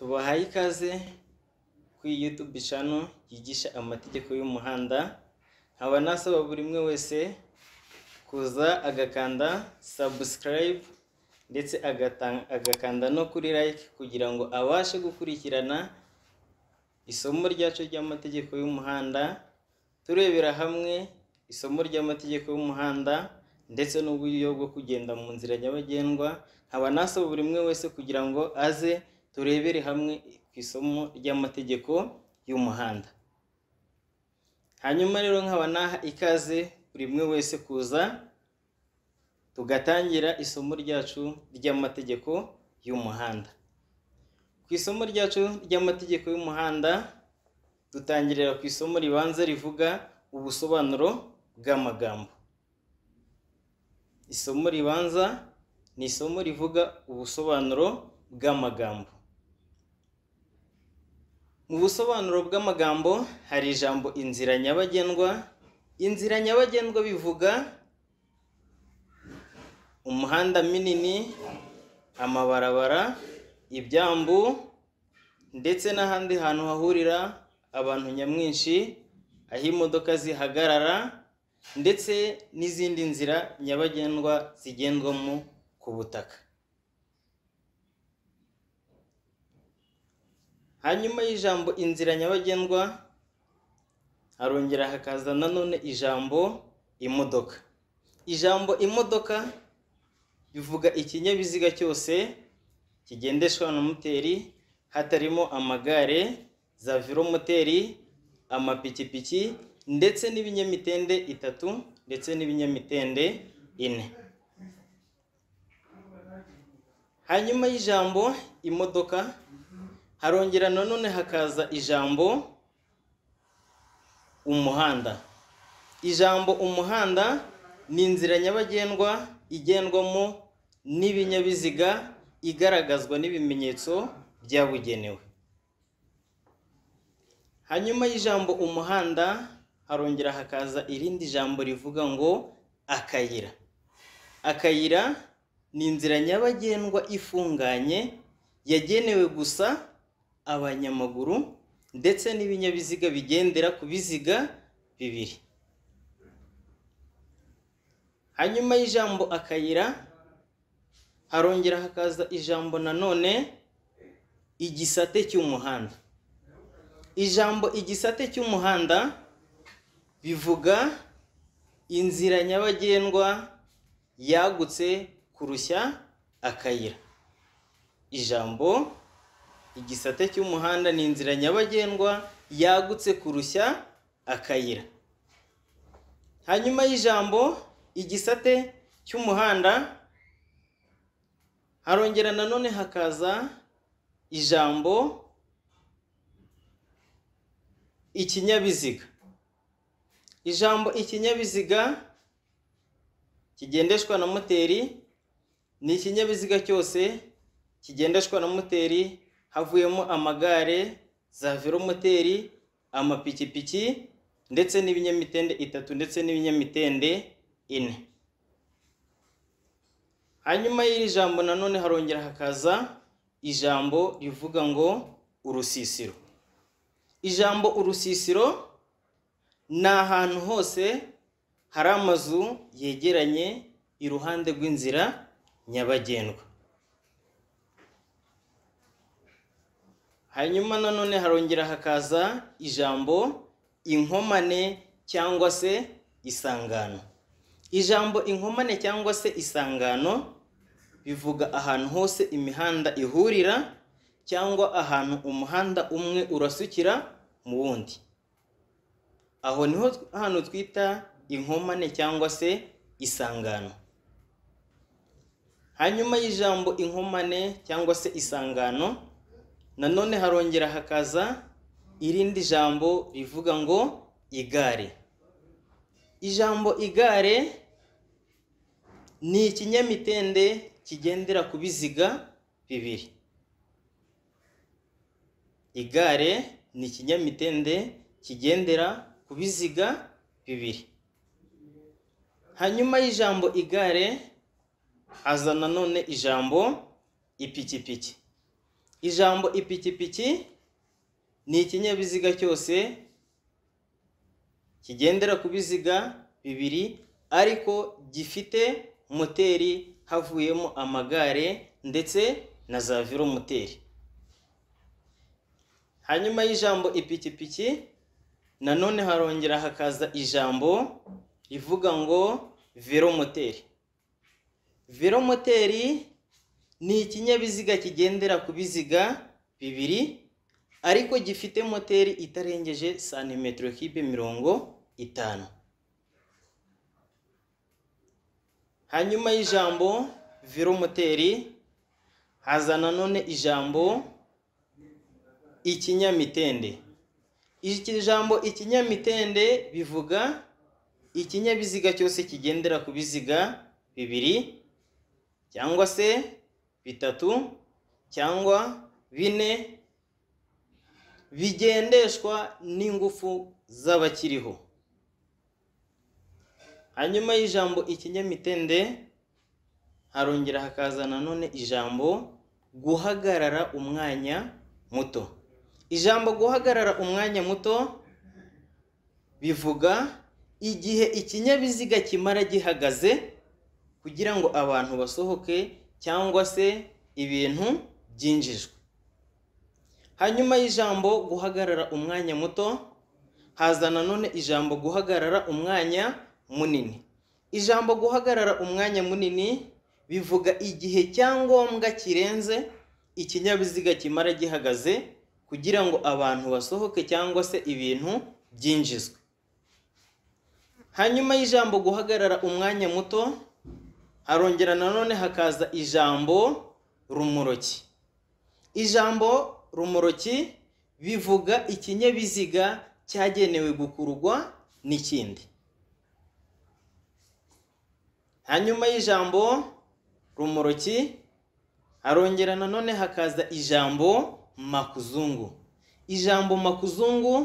tubahaye ikaze kuri yutube cano yigisha amategeko y'umuhanda nkaba nasaba buri umwe wese kuza agakanda sabusikarayibu ndetse agakanda no kuri like kugira ngo abashe gukurikirana isomo ryacu ry'amategeko y'umuhanda turebera hamwe isomo ry'amategeko y'umuhanda ndetse n'uburyo bwo kugenda mu nzira nyabagendwa nkaba nasaba buri umwe wese kugira ngo aze turebere hamwe ku isomo ry'amategeko y'umuhanda hanyuma rero nkaba naha ikaze buri umwe wese kuza tugatangira isomo ryacu ry'amategeko y'umuhanda ku isomo ryacu ry'amategeko y'umuhanda dutangirira ku isomo ribanza rivuga ubusobanuro bw'amagambo isomo ribanza ni isomo rivuga ubusobanuro bw'amagambo Mu busobanuro bw'amagambo hari ijambo inzira nyabagendwa, inzira nyabagendwa bivuga umuhanda minini, amabarabara, ibyambu ndetse n'ahandi hantu hahurira abantu nyamwinshi, aho imodoka zihagarara ndetse n'izindi nzira nyabagendwa zigendwamo ku butaka. hanyuma y'ijambo inzira nyabagendwa harongera hakaza nanone ijambo imodoka ijambo imodoka bivuga ikinyabiziga cyose kigendeshwa na moteri hatarimo amagare za velomoteri amapikipiki ndetse n'ibinyamitende itatu ndetse n'ibinyamitende ine hanyuma y'ijambo imodoka harongera nanone hakaza ijambo umuhanda ijambo umuhanda ni inzira nyabagendwa igendwamo n'ibinyabiziga igaragazwa n'ibimenyetso byabugenewe hanyuma y'ijambo umuhanda harongera hakaza irindi jambo rivuga ngo akayira akayira ni inzira nyabagendwa ifunganye yagenewe gusa abanyamaguru ndetse n'ibinyabiziga bigendera ku biziga bibiri hanyuma y'ijambo akayira harongera hakaza ijambo nanone igisate cy'umuhanda ijambo igisate cy'umuhanda bivuga inzira nyabagendwa yagutse kurushya akayira ijambo igisate cy'umuhanda ni inzira nyabagendwa yagutse kurushya akayira hanyuma y'ijambo igisate cy'umuhanda harongera nanone hakaza ijambo ikinyabiziga ijambo ikinyabiziga kigendeshwa na moteri ni ikinyabiziga cyose kigendeshwa na moteri havuyemo amagare za velomoteri amapikipiki ndetse n'ibinyamitende itatu ndetse n'ibinyamitende ine hanyuma y'iri jambo nanone harongera hakaza ijambo rivuga ngo urusisiro ijambo urusisiro ni ahantu hose hari amazu yegeranye iruhande rw'inzira nyabagendwa hanyuma nanone harongera hakaza ijambo inkomane cyangwa se isangano ijambo inkomane cyangwa se isangano bivuga ahantu hose imihanda ihurira cyangwa ahantu umuhanda umwe urasukira mu wundi aho niho hantu twita inkomane cyangwa se isangano hanyuma y'ijambo inkomane cyangwa se isangano nanone harongera hakaza irindi jambo rivuga ngo igare ijambo igare ni ikinyamitende kigendera ku biziga bibiri igare ni ikinyamitende kigendera ku biziga bibiri hanyuma y'ijambo igare haza nanone ijambo ipikipiki ijambo ipikipiki ni ikinyabiziga cyose kigendera ku biziga bibiri ariko gifite moteri havuyemo amagare ndetse na za velomoteri hanyuma y'ijambo ipikipiki nanone harongera hakaza ijambo rivuga ngo velomoteri velomoteri ni ikinyabiziga kigendera ku biziga bibiri ariko gifite moteri itarengeje santimetero kibe mirongo itanu hanyuma y'ijambo velomoteri haza nanone ijambo ikinyamitende iki jambo ikinyamitende bivuga ikinyabiziga cyose kigendera ku biziga bibiri cyangwa se bitatu cyangwa bine bigendeshwa n'ingufu z'abakiriho hanyuma y'ijambo ikinyamitende harongera hakaza nanone ijambo guhagarara umwanya muto ijambo guhagarara umwanya muto bivuga igihe ikinyabiziga kimara gihagaze kugira ngo abantu basohoke cyangwa se ibintu byinjijwe hanyuma y'ijambo guhagarara umwanya muto haza nanone ijambo guhagarara umwanya munini ijambo guhagarara umwanya munini bivuga igihe cyangombwa kirenze ikinyabiziga kimara gihagaze kugira ngo abantu basohoke cyangwa se ibintu byinjizwe hanyuma y'ijambo guhagarara umwanya muto arongera nanone hakaza ijambo rumuroki ijambo rumoroki bivuga ikinyabiziga cyagenewe gukurwa n'ikindi hanyuma y'ijambo rumoroki arongera nanone hakaza ijambo makuzungu ijambo makuzungu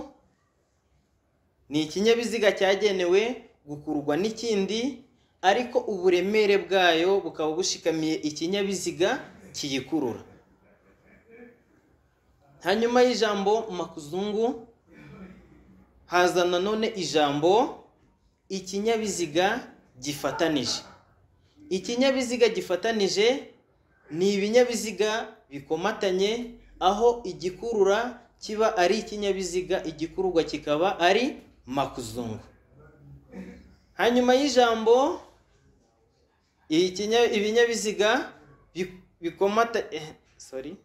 ni ikinyabiziga cyagenewe gukurwa n'ikindi ariko uburemere bwayo bukaba bushikamiye ikinyabiziga kiyikurura hanyuma y'ijambo makuzungu haza none ijambo ikinyabiziga gifatanije ikinyabiziga gifatanije ni ibinyabiziga bikomatanye aho igikurura kiba ari ikinyabiziga igikururwa kikaba ari makuzungu hanyuma y'ijambo ibinyabiziga bikomata eh, sorry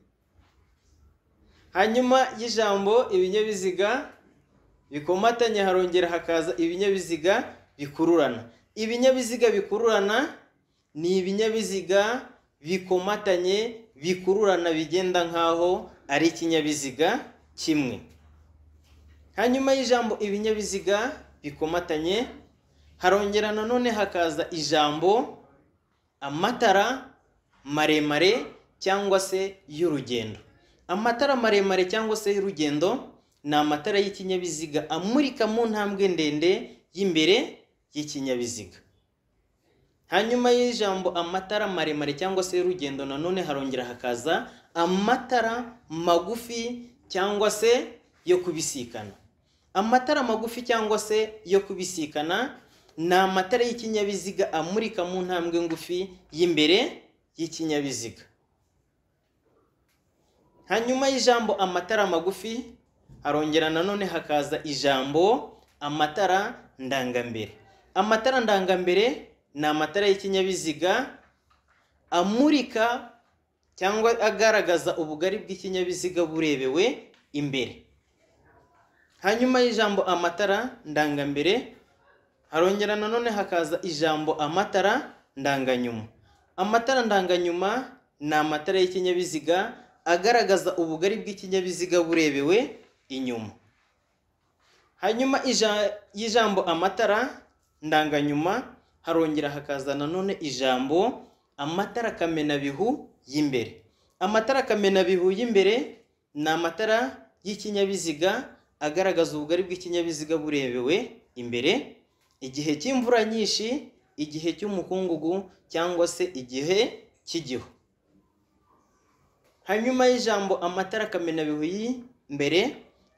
hanyuma y'ijambo ibinyabiziga bikomatanye harongera hakaza ibinyabiziga bikururana ibinyabiziga bikururana ni ibinyabiziga bikomatanye bikururana bigenda nk'aho ari ikinyabiziga kimwe hanyuma y'ijambo ibinyabiziga bikomatanye harongera nanone hakaza ijambo amatara maremare cyangwa se y'urugendo amatara maremare cyangwa se y'urugendo ni amatara y'ikinyabiziga amurika mu ntambwe ndende y'imbere y'ikinyabiziga hanyuma y'ijambo amatara maremare cyangwa se y'urugendo nanone harongera hakaza amatara magufi cyangwa se yo kubisikana amatara magufi cyangwa se yo kubisikana ni amatara y'ikinyabiziga amurika mu ntambwe ngufi y'imbere y'ikinyabiziga hanyuma y'ijambo amatara magufi arongera nanone hakaza ijambo amatara ndangambere amatara ndangambere ni amatara y'ikinyabiziga amurika cyangwa agaragaza ubugari bw'ikinyabiziga burebewe imbere hanyuma y'ijambo amatara ndangambere harongera nanone hakaza ijambo amatara ndanganyuma amatara ndanganyuma ni amatara y'ikinyabiziga agaragaza ubugari bw'ikinyabiziga burebewe inyuma hanyuma y'ijambo amatara ndanganyuma harongera hakaza nanone ijambo amatara kamenabihu y'imbere amatara kamenabihu y'imbere ni amatara y'ikinyabiziga agaragaza ubugari bw'ikinyabiziga burebewe imbere igihe cy'imvura nyinshi igihe cy'umukungugu cyangwa se igihe cy'igihu hanyuma y'ijambo amatara kamenabihu y'imbere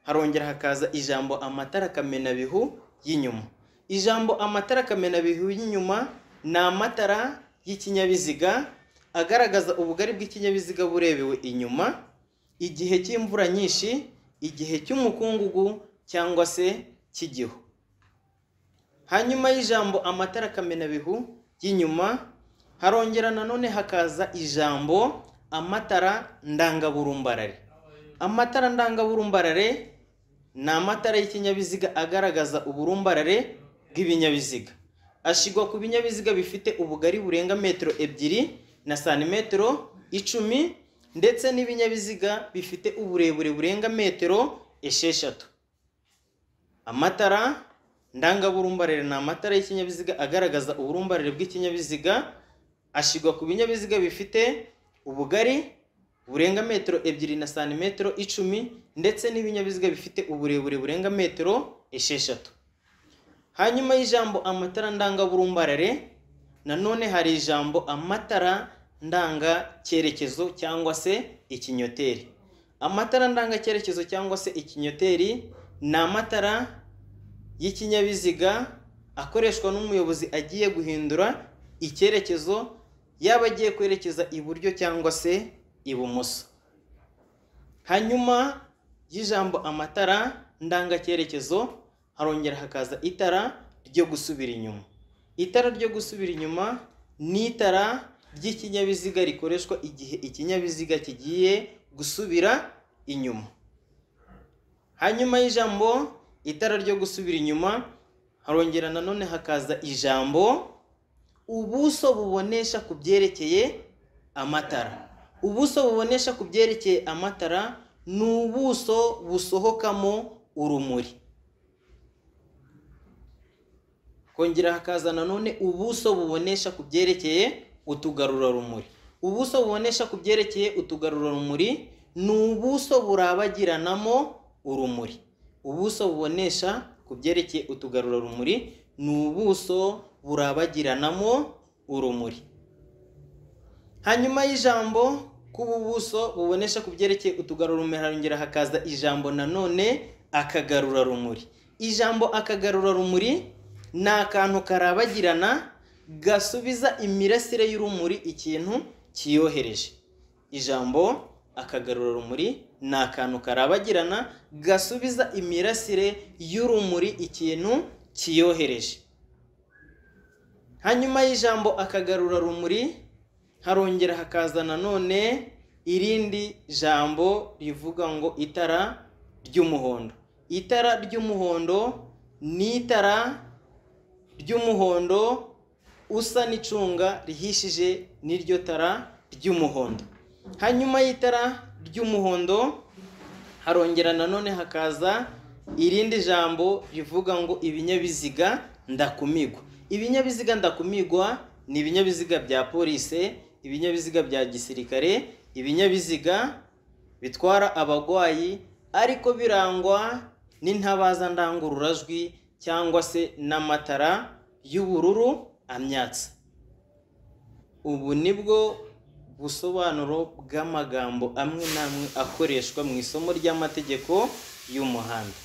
harongera hakaza ijambo amatara kamenabihu y'inyuma ijambo amatara kamenabihu y'inyuma ni amatara y'ikinyabiziga agaragaza ubugari bw'ikinyabiziga burebewe inyuma igihe cy'imvura nyinshi igihe cy'umukungugu cyangwa se cy'igihu hanyuma y'ijambo amatara akamenabihu y'inyuma harongera nanone hakaza ijambo amatara ndangaburumbarare amatara ndangaburumbarare ni amatara y'ikinyabiziga agaragaza uburumbarare bw'ibinyabiziga ashyirwa ku binyabiziga bifite ubugari burenga metero ebyiri na santimetero icumi ndetse n'ibinyabiziga bifite uburebure burenga metero esheshatu amatara ndangaburumbarire ni amatara y'ikinyabiziga agaragaza uburumbarire bw'ikinyabiziga ashyirwa ku binyabiziga bifite ubugari burenga metero ebyiri na santimetero icumi ndetse n'ibinyabiziga bifite uburebure burenga metero esheshatu hanyuma y'ijambo amatara ndangaburumbarare nanone hari ijambo amatara ndanga cyerekezo cyangwa se ikinyoteri amatara ndanga cyerekezo cyangwa se ikinyoteri ni amatara y'ikinyabiziga akoreshwa n'umuyobozi agiye guhindura icyerekezo yaba agiye kwerekeza iburyo cyangwa se ibumoso hanyuma y'ijambo amatara ndangacyerekezo harongera hakaza itara ryo gusubira inyuma itara ryo gusubira inyuma ni itara ry'ikinyabiziga rikoreshwa igihe ikinyabiziga kigiye gusubira inyuma hanyuma y'ijambo itara ryo gusubira inyuma harongera nanone hakaza ijambo ubuso bubonesha ku byerekeye amatara ubuso bubonesha ku byerekeye amatara ni ubuso busohokamo urumuri kongera hakaza nanone ubuso bubonesha ku byerekeye utugarurarumuri ubuso bubonesha ku byerekeye utugarurarumuri ni ubuso burabagiranamo urumuri ubuso bubonesha ku byerekeye utugarurarumuri ni ubuso burabagiranamo urumuri hanyuma y'ijambo k'ubu buso bubonesha ku byerekeye utugarurarumuri harongera hakaza ijambo nanone akagarurarumuri ijambo akagarurarumuri ni akantu karabagirana gasubiza imirasire y'urumuri ikintu kiyohereje ijambo akagarurarumuri ni akantu karabagirana gasubiza imirasire y'urumuri ikintu kiyohereje hanyuma y'ijambo akagarurarumuri harongera hakaza nanone irindi jambo rivuga ngo itara ry'umuhondo itara ry'umuhondo ni itara ry'umuhondo usa n'icunga rihishije n'iryo tara ry'umuhondo hanyuma y'itara ry'umuhondo harongera nanone hakaza irindi jambo rivuga ngo ibinyabiziga ndakumigwa ibinyabiziga ndakumigwa ni ibinyabiziga bya polisi ibinyabiziga bya gisirikare ibinyabiziga bitwara abarwayi ariko birangwa n'intabaza ndangururamajwi cyangwa se n'amatara y'ubururu amyatsa ubu nibwo busobanuro bw'amagambo amwe n'amwe akoreshwa mu isomo ry'amategeko y'umuhanda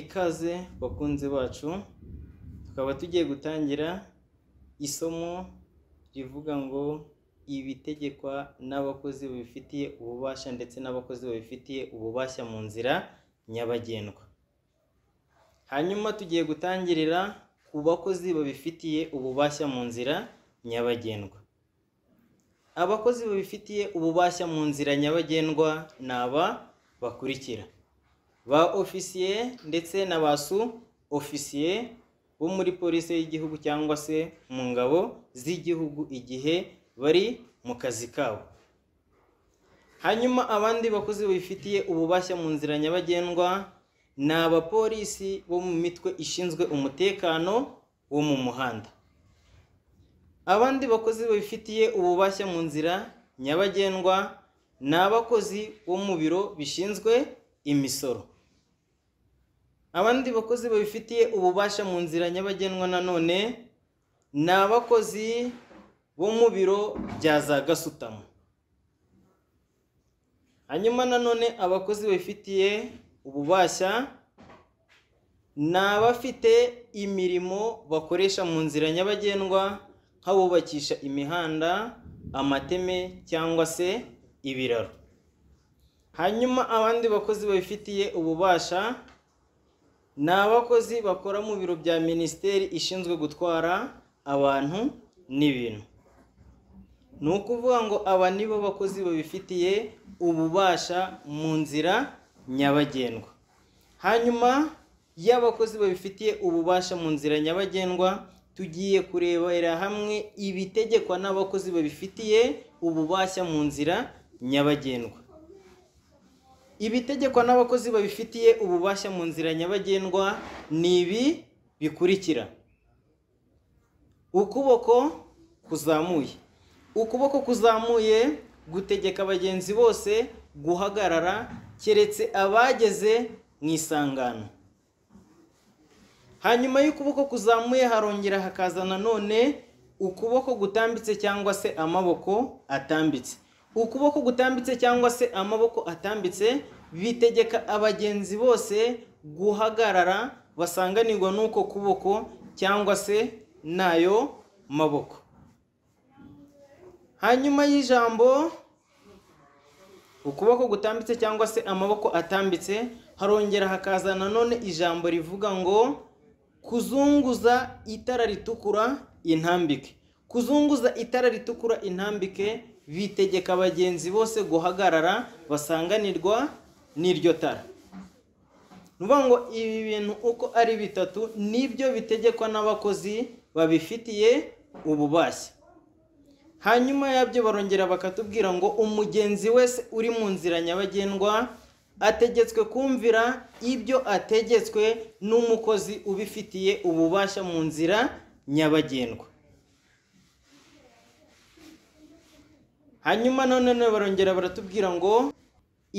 ikaze bakunzi bacu tukaba tugiye gutangira isomo rivuga ngo ibitegekwa n'abakozi babifitiye ububasha ndetse n'abakozi babifitiye ububasha mu nzira nyabagendwa hanyuma tugiye gutangirira ku bakozi babifitiye ububasha mu nzira nyabagendwa abakozi babifitiye ububashya mu nzira nyabagendwa ni aba bakurikira ba ofisiye ndetse na ba su ofisiye bo muri polisi y'igihugu cyangwa se mu ngabo z'igihugu igihe bari mu kazi kabo hanyuma abandi bakozi babifitiye ububasha mu nzira nyabagendwa ni abapolisi bo mu mitwe ishinzwe umutekano wo mu muhanda abandi bakozi babifitiye ububashya mu nzira nyabagendwa ni abakozi bo mu biro bishinzwe imisoro abandi bakozi babifitiye ububasha mu nzira nyabagendwa nanone ni abakozi bo mu biro bya za gasutamo hanyuma nanone abakozi babifitiye ububasha ni abafite imirimo bakoresha mu nzira nyabagendwa nk'abubakisha imihanda amateme cyangwa se ibiraro hanyuma abandi bakozi babifitiye ububasha ni abakozi bakora mu biro bya minisiteri ishinzwe gutwara abantu n'ibintu ni ukuvuga ngo aba nibo bakozi babifitiye ububasha mu nzira nyabagendwa hanyuma y'abakozi babifitiye ububasha mu nzira nyabagendwa tugiye kurebera hamwe ibitegekwa n'abakozi babifitiye ububashya mu nzira nyabagendwa ibitegekwa n'abakozi babifitiye ububashya mu nzira nyabagendwa ni ibi bikurikira ukuboko kuzamuye ukuboko kuzamuye gutegeka abagenzi bose guhagarara keretse abageze mu isangano hanyuma y'ukuboko kuzamuye harongera hakaza nanone ukuboko gutambitse cyangwa se amaboko atambitse ukuboko gutambitse cyangwa se amaboko atambitse bitegeka abagenzi bose guhagarara basanganirwa n'uko kuboko cyangwa se n'ayo maboko hanyuma y'ijambo ukuboko gutambitse cyangwa se amaboko atambitse harongera hakaza nanone ijambo rivuga ngo kuzunguza itara ritukura intambike kuzunguza itara ritukura intambike bitegeka abagenzi bose guhagarara basanganirwa n'iryo tara ni ngo ibi bintu uko ari bitatu nibyo bitegekwa n'abakozi babifitiye ububashya. hanyuma yabyo barongera bakatubwira ngo umugenzi wese uri mu nzira nyabagendwa ategetswe kumvira ibyo ategetswe n'umukozi ubifitiye ububasha mu nzira nyabagendwa hanyuma none barongera baratubwira ngo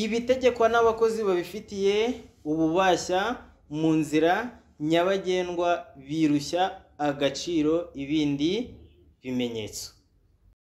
ibitegekwa n'abakozi babifitiye ububasha mu nzira nyabagendwa birushya agaciro ibindi bimenyetso